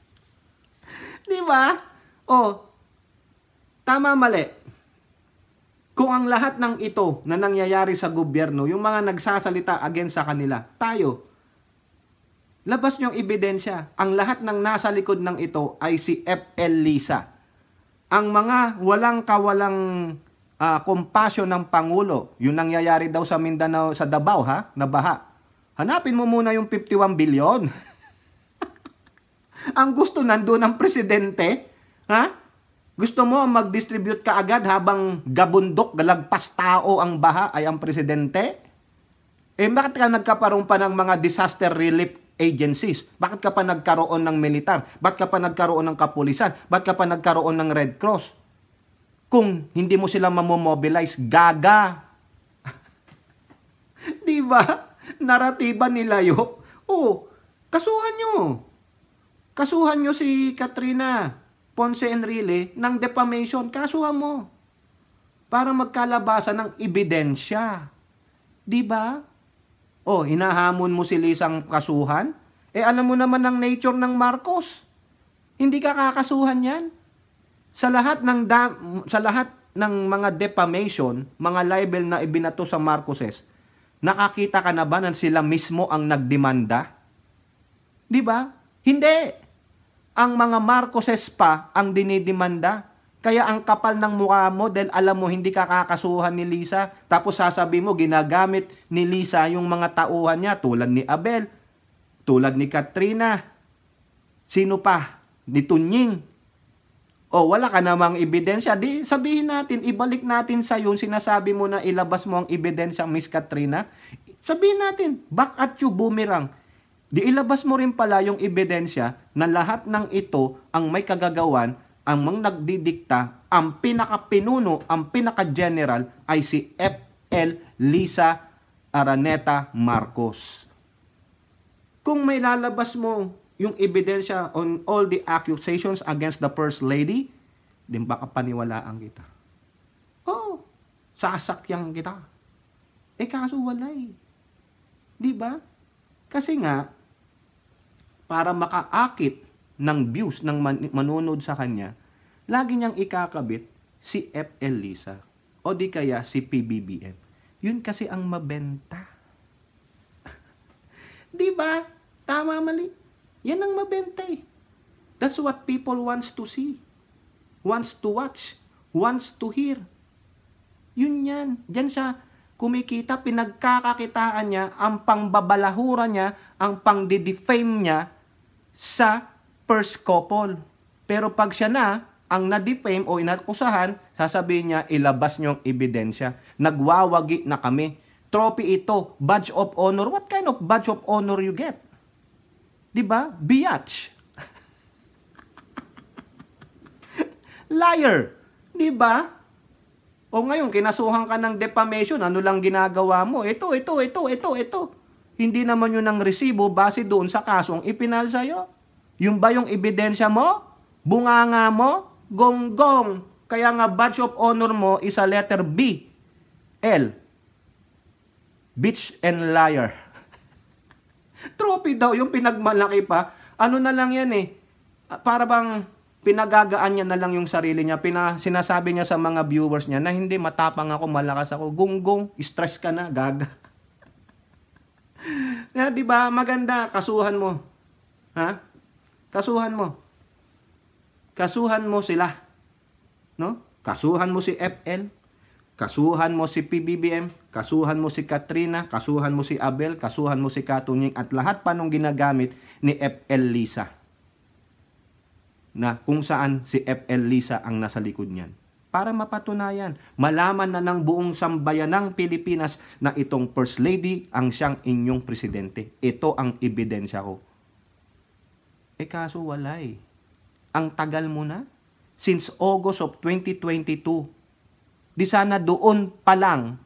Speaker 1: <laughs> Di ba? Oh, tama mali. Kung ang lahat ng ito na nangyayari sa gobyerno, yung mga nagsasalita against sa kanila, tayo, labas nyo ang ebidensya. Ang lahat ng nasa likod ng ito ay si F.L. Lisa. Ang mga walang kawalang uh, ah, compassion ng Pangulo, yun nangyayari daw sa Mindanao, sa Davao ha, na baha. Hanapin mo muna yung 51 billion. <laughs> ang gusto nandoon ng presidente, ha? Gusto mo mag-distribute ka agad habang gabundok, galagpas tao ang baha ay ang presidente? Eh bakit ka nagkaparoon pa ng mga disaster relief agencies? Bakit ka pa nagkaroon ng militar? Bakit ka pa nagkaroon ng kapulisan? Bakit ka pa nagkaroon ng Red Cross? Kung hindi mo sila mamobilize, gaga. <laughs> 'Di ba? Naratiba ni Layop. Oh, kasuhan nyo. Kasuhan nyo si Katrina Ponce Enrile ng defamation. Kasuhan mo. Para magkalabasan ng ebidensya. 'Di ba? Oh, hinahamon mo si Lisang kasuhan? Eh alam mo naman ang nature ng Marcos. Hindi ka kakasuhan 'yan. Sa lahat ng da- sa lahat ng mga defamation, mga libel na ibinato sa Marcoses, nakakita ka na ba na sila mismo ang nagdemanda? 'Di ba? Hindi. Ang mga Marcoses pa ang dinidemanda. Kaya ang kapal ng mukha mo dahil alam mo hindi ka kakasuhan ni Lisa. Tapos sasabi mo ginagamit ni Lisa yung mga tauhan niya tulad ni Abel, tulad ni Katrina. Sino pa? Ni Tunying. O wala ka namang ebidensya. Di sabihin natin, ibalik natin sa yung sinasabi mo na ilabas mo ang ebidensya Miss Katrina. Sabihin natin, back at you boomerang. Di ilabas mo rin pala yung ebidensya na lahat ng ito ang may kagagawan ang mga nagdidikta, ang pinakapinuno, ang pinaka-general ay si F.L. Lisa Araneta Marcos. Kung may lalabas mo yung ebidensya on all the accusations against the First Lady, din baka paniwalaan kita. Oh, sasakyan kita. Eh kaso wala eh. Di ba? Kasi nga, para makaakit ng views ng man- manunod sa kanya, lagi niyang ikakabit si FL Lisa o di kaya si PBBM. Yun kasi ang mabenta. <laughs> 'Di ba? Tama mali. Yan ang mabenta eh. That's what people wants to see. Wants to watch, wants to hear. Yun yan. Diyan siya kumikita, pinagkakakitaan niya, ang pangbabalahura niya, ang pangdi-defame niya sa first couple. Pero pag siya na, ang na-defame o inakusahan, sasabihin niya, ilabas niyo ang ebidensya. Nagwawagi na kami. Trophy ito, badge of honor. What kind of badge of honor you get? Di ba? Biatch. <laughs> Liar. Di ba? O ngayon, kinasuhan ka ng defamation, ano lang ginagawa mo? Ito, ito, ito, ito, ito. Hindi naman yun ang resibo base doon sa kasong ipinal sa'yo. Yung ba yung ebidensya mo? Bunganga mo? gonggong. Kaya nga badge of honor mo is a letter B. L. Bitch and liar. <laughs> Trophy daw yung pinagmalaki pa. Ano na lang yan eh. Para bang pinagagaan niya na lang yung sarili niya. Pina, sinasabi niya sa mga viewers niya na hindi matapang ako, malakas ako. Gunggong, stress ka na, gaga. <laughs> na, di ba? Maganda, kasuhan mo. Ha? Kasuhan mo. Kasuhan mo sila. No? Kasuhan mo si FL, kasuhan mo si PBBM, kasuhan mo si Katrina, kasuhan mo si Abel, kasuhan mo si Katunying at lahat pa nung ginagamit ni FL Lisa. Na kung saan si FL Lisa ang nasa likod niyan. Para mapatunayan, malaman na ng buong sambayan ng Pilipinas na itong First Lady ang siyang inyong presidente. Ito ang ebidensya ko. Eh kaso wala eh. Ang tagal mo na? Since August of 2022. Di sana doon pa lang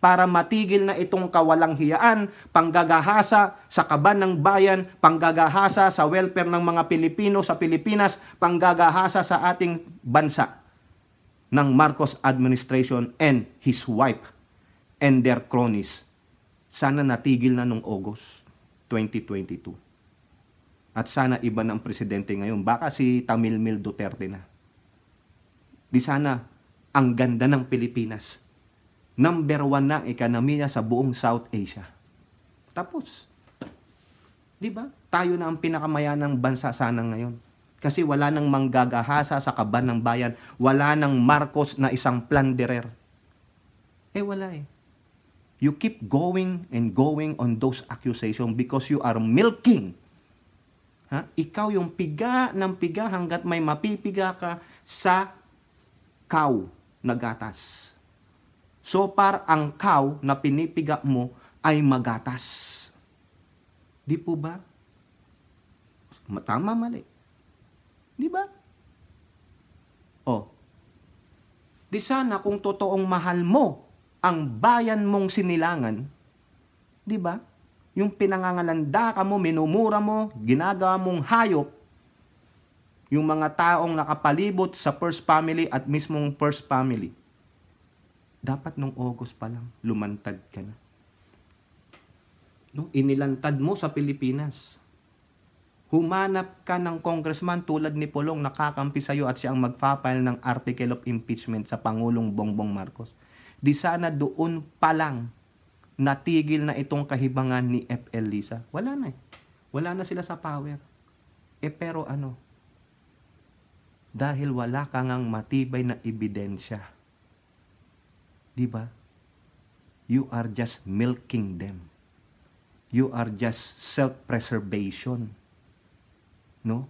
Speaker 1: para matigil na itong kawalang hiyaan, panggagahasa sa kaban ng bayan, panggagahasa sa welfare ng mga Pilipino sa Pilipinas, panggagahasa sa ating bansa ng Marcos administration and his wife and their cronies. Sana natigil na nung August 2022. At sana iba ng presidente ngayon. Baka si Tamilmil Duterte na. Di sana ang ganda ng Pilipinas. Number one na ang ekonomiya sa buong South Asia. Tapos. Di ba? Tayo na ang pinakamayanang bansa sana ngayon. Kasi wala nang manggagahasa sa kaban ng bayan. Wala nang Marcos na isang plunderer. Eh wala eh. You keep going and going on those accusations because you are milking Ha? Ikaw yung piga ng piga hanggat may mapipiga ka sa kaw na gatas. So par ang kaw na pinipiga mo ay magatas. Di po ba? Tama, mali. Di ba? Oh. Di sana kung totoong mahal mo ang bayan mong sinilangan, di ba? yung pinangangalanda ka mo, minumura mo, ginagawa mong hayop, yung mga taong nakapalibot sa first family at mismong first family. Dapat nung August pa lang, lumantad ka na. No, inilantad mo sa Pilipinas. Humanap ka ng congressman tulad ni Polong nakakampi sa'yo at siya ang magpapile ng article of impeachment sa Pangulong Bongbong Marcos. Di sana doon pa lang natigil na itong kahibangan ni FL Lisa. Wala na eh. Wala na sila sa power. Eh pero ano? Dahil wala ka ngang matibay na ebidensya. Di ba? You are just milking them. You are just self-preservation. No?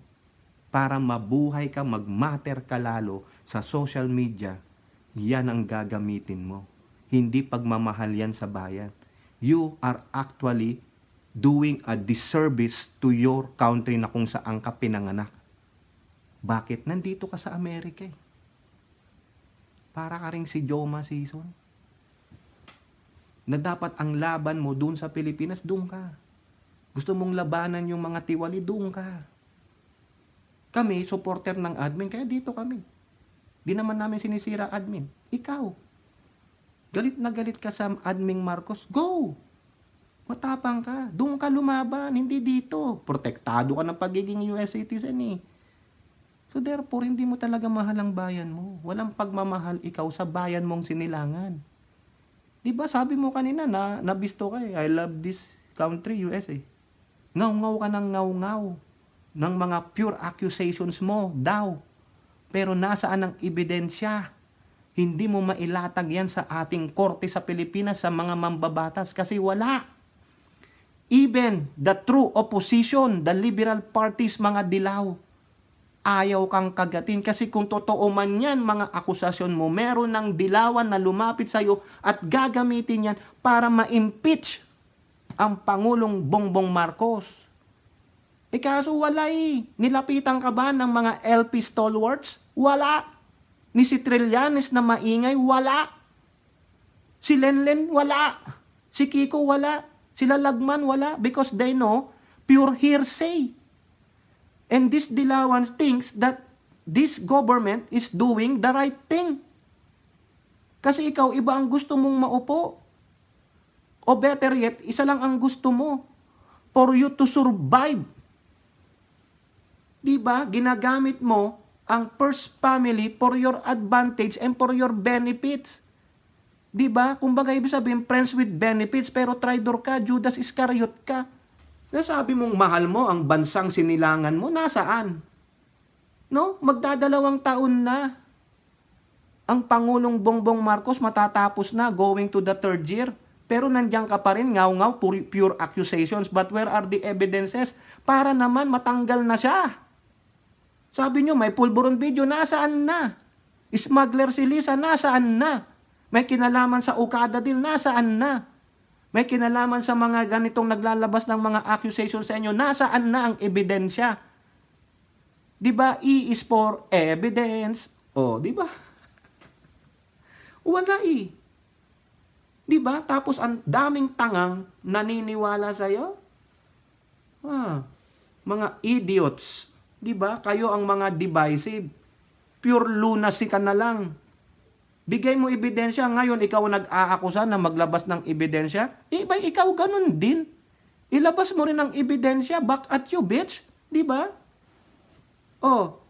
Speaker 1: Para mabuhay ka, magmatter ka lalo sa social media, yan ang gagamitin mo hindi pagmamahal yan sa bayan. You are actually doing a disservice to your country na kung saan ka pinanganak. Bakit? Nandito ka sa Amerika eh. Para ka rin si Joma Season. Na dapat ang laban mo doon sa Pilipinas, doon ka. Gusto mong labanan yung mga tiwali, doon ka. Kami, supporter ng admin, kaya dito kami. Di naman namin sinisira admin. Ikaw, Galit na galit ka sa admin Marcos, go! Matapang ka. Doon ka lumaban, hindi dito. Protektado ka ng pagiging US citizen eh. So therefore, hindi mo talaga mahal ang bayan mo. Walang pagmamahal ikaw sa bayan mong sinilangan. Di ba sabi mo kanina na nabisto ka eh. I love this country, USA. Ngaw-ngaw ka ng ngaw-ngaw ng mga pure accusations mo daw. Pero nasaan ang ebidensya? Hindi mo mailatag yan sa ating korte sa Pilipinas, sa mga mambabatas, kasi wala. Even the true opposition, the liberal parties, mga dilaw, ayaw kang kagatin. Kasi kung totoo man yan, mga akusasyon mo, meron ng dilawan na lumapit sa'yo at gagamitin yan para ma-impeach ang Pangulong Bongbong Marcos. E kaso wala eh. Nilapitan ka ba ng mga LP stalwarts? Wala ni si Trillanes na maingay, wala. Si Lenlen, wala. Si Kiko, wala. Sila Lagman, wala. Because they know pure hearsay. And this Dilawan thinks that this government is doing the right thing. Kasi ikaw, iba ang gusto mong maupo. O better yet, isa lang ang gusto mo for you to survive. Diba? Ginagamit mo ang first family for your advantage and for your benefits. Di ba? Kumbaga, ibig sabihin, friends with benefits, pero traitor ka, Judas Iscariot ka. Nasabi mong mahal mo ang bansang sinilangan mo, nasaan? No? Magdadalawang taon na. Ang Pangulong Bongbong Marcos matatapos na going to the third year. Pero nandiyan ka pa rin, ngaw-ngaw, pure, pure accusations. But where are the evidences? Para naman matanggal na siya. Sabi nyo, may pulburon video, nasaan na? Smuggler si Lisa, nasaan na? May kinalaman sa Okada deal, nasaan na? May kinalaman sa mga ganitong naglalabas ng mga accusation sa inyo, nasaan na ang ebidensya? 'Di ba? E is for evidence. Oh, 'di ba? Wala eh. 'Di ba? Tapos ang daming tangang naniniwala sa iyo. Ah, mga idiots. 'Di ba? Kayo ang mga divisive. Pure lunacy ka na lang. Bigay mo ebidensya. Ngayon, ikaw nag-aakusa na maglabas ng ebidensya. Eh, eh, ikaw ganun din. Ilabas mo rin ang ebidensya. Back at you, bitch. Di ba? Oh,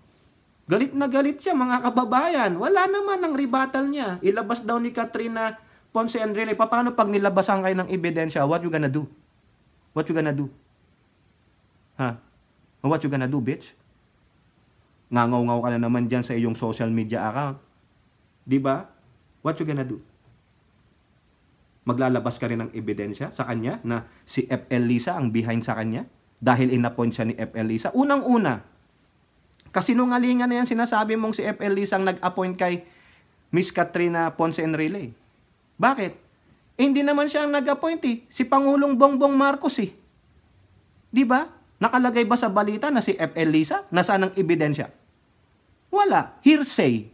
Speaker 1: galit na galit siya, mga kababayan. Wala naman ang rebuttal niya. Ilabas daw ni Katrina Ponce and Rile. Paano pag nilabasan kayo ng ebidensya? What you gonna do? What you gonna do? Ha? Huh? And what you gonna do, bitch? Ngangaw-ngaw ka na naman dyan sa iyong social media account. Di ba? What you gonna do? Maglalabas ka rin ng ebidensya sa kanya na si FL Lisa ang behind sa kanya dahil inappoint siya ni FL Lisa. Unang-una, kasinungalingan na yan sinasabi mong si FL Lisa ang nag-appoint kay Miss Katrina Ponce Enrile. Bakit? Eh, hindi naman siya ang nag-appoint eh. Si Pangulong Bongbong Marcos eh. 'Di ba? Nakalagay ba sa balita na si F.L. Lisa? Nasaan ang ebidensya? Wala. Hearsay.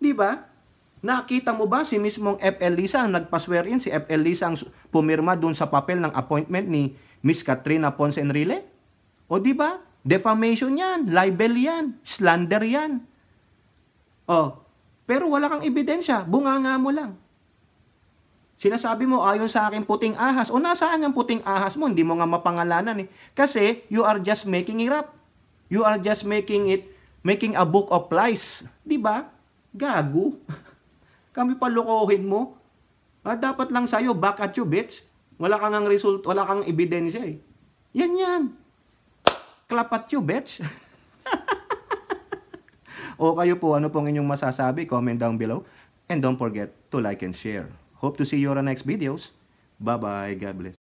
Speaker 1: Di ba? Nakita mo ba si mismong F.L. Lisa ang nagpaswear in? Si F.L. Lisa ang pumirma dun sa papel ng appointment ni Miss Katrina Ponce Enrile? O di ba? Defamation yan, libel yan, slander yan. O, pero wala kang ebidensya, Bunga nga mo lang. Sinasabi mo, ayon sa akin puting ahas. O nasaan ang puting ahas mo? Hindi mo nga mapangalanan eh. Kasi you are just making it up. You are just making it, making a book of lies. Di ba? Gago. <laughs> Kami palukohin mo. Ah, dapat lang sa'yo, back at you, bitch. Wala kang ang result, wala kang ebidensya eh. Yan yan. Clap at you, bitch. <laughs> o kayo po, ano pong inyong masasabi? Comment down below. And don't forget to like and
Speaker 2: share. Hope to see you on our next videos. Bye-bye. God bless.